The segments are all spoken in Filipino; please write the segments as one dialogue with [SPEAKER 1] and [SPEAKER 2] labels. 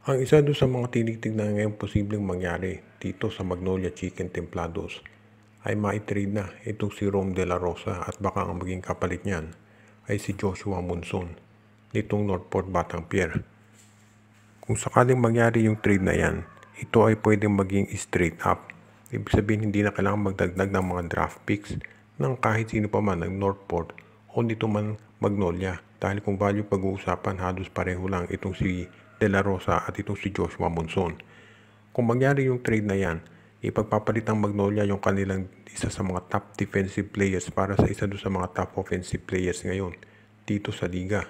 [SPEAKER 1] Ang isa doon sa mga tinitignan ngayong posibleng mangyari dito sa Magnolia Chicken Templados ay maitrade na itong si Rome de la Rosa at baka ang maging kapalit niyan ay si Joshua Monson nitong Northport Batang Pier. Kung sakaling mangyari yung trade na yan, ito ay pwedeng maging straight up. Ibig sabihin hindi na kailangan magdagdag ng mga draft picks ng kahit sino pa man ng Northport o nito man Magnolia dahil kung value pag-uusapan halos pareho lang itong si De La Rosa at itong si Joshua Monson. Kung mangyari yung trade na yan, ipagpapalit ang Magnolia yung kanilang isa sa mga top defensive players para sa isa doon sa mga top offensive players ngayon dito sa liga.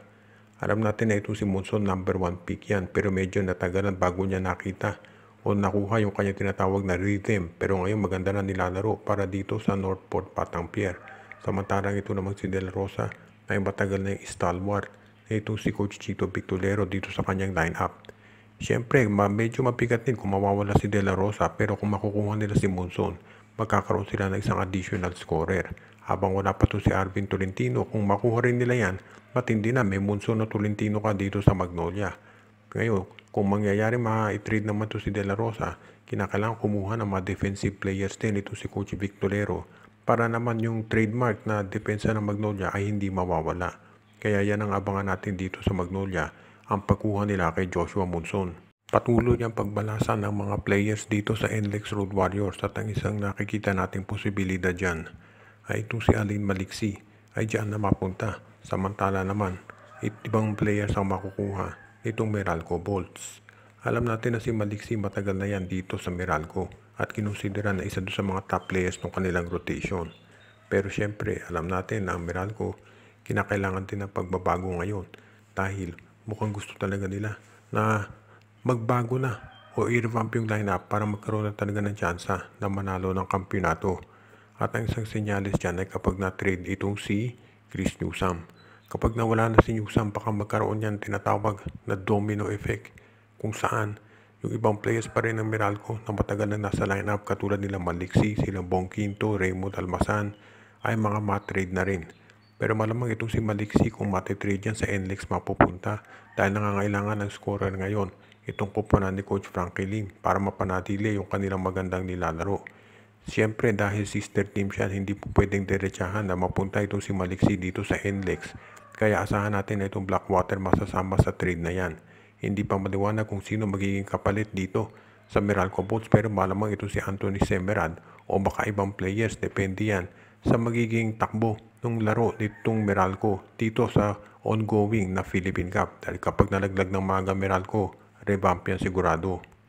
[SPEAKER 1] Alam natin na itong si Monson number 1 pick yan pero medyo natagalan bago niya nakita o nakuha yung kanya tinatawag na rhythm pero ngayon maganda na nilalaro para dito sa Northport Patang Pier. Samantarang ito naman si Del Rosa ay matagal na yung stalwart ito si Coach Chito Victolero dito sa kanyang lineup. Siyempre, ma medyo mapigat din kung mawawala si De La Rosa pero kung makukuha nila si Monson, magkakaroon sila ng isang additional scorer. Habang wala pa to si Arvin Tolentino, kung makuha rin nila yan, matindi na may Monson na Tolentino ka dito sa Magnolia. Ngayon, kung mangyayari ma-trade naman to si De La Rosa, kinakailangan kumuha ng mga defensive players din ito si Coach Victorero para naman yung trademark na depensa ng Magnolia ay hindi mawawala. Kaya yan ang abangan natin dito sa Magnolia, ang pagkuha nila kay Joshua Monson. Patuloy ang pagbalasa ng mga players dito sa NLEX Road Warriors at ang isang nakikita nating posibilidad dyan ay itong si Alin Maliksi ay dyan na mapunta. Samantala naman, ibang players ang makukuha nitong Meralco Bolts. Alam natin na si Maliksi matagal na yan dito sa Meralco at kinonsidera na isa doon sa mga top players ng kanilang rotation. Pero syempre, alam natin na ang Meralco kinakailangan din ng pagbabago ngayon dahil mukhang gusto talaga nila na magbago na o i-revamp yung lineup para magkaroon na talaga ng tsansa na manalo ng kampiyonato. At ang isang senyales dyan ay kapag na-trade itong si Chris Newsom. Kapag nawala na si Newsom, baka magkaroon niyan tinatawag na domino effect kung saan yung ibang players pa rin ng Meralco na matagal na nasa lineup katulad nila Maliksi, silang Bongkinto, Raymond Almasan ay mga matrade na rin. Pero malamang itong si Maliksi kung matitrade yan sa NLEX mapupunta dahil nangangailangan ng scorer ngayon itong kupunan ni Coach Frankie Lim para mapanatili yung kanilang magandang nilalaro. Siyempre dahil sister team siya, hindi po pwedeng derechahan na mapunta itong si Maliksi dito sa NLEX. Kaya asahan natin na itong Blackwater masasama sa trade na yan. Hindi pa maliwanag kung sino magiging kapalit dito sa Meralco Boats pero malamang itong si Anthony Semerad o baka ibang players, depende yan sa magiging takbo nung laro nitong Meralco dito sa ongoing na Philippine Cup dahil kapag nalaglag ng mga Meralco, revamp yan sigurado.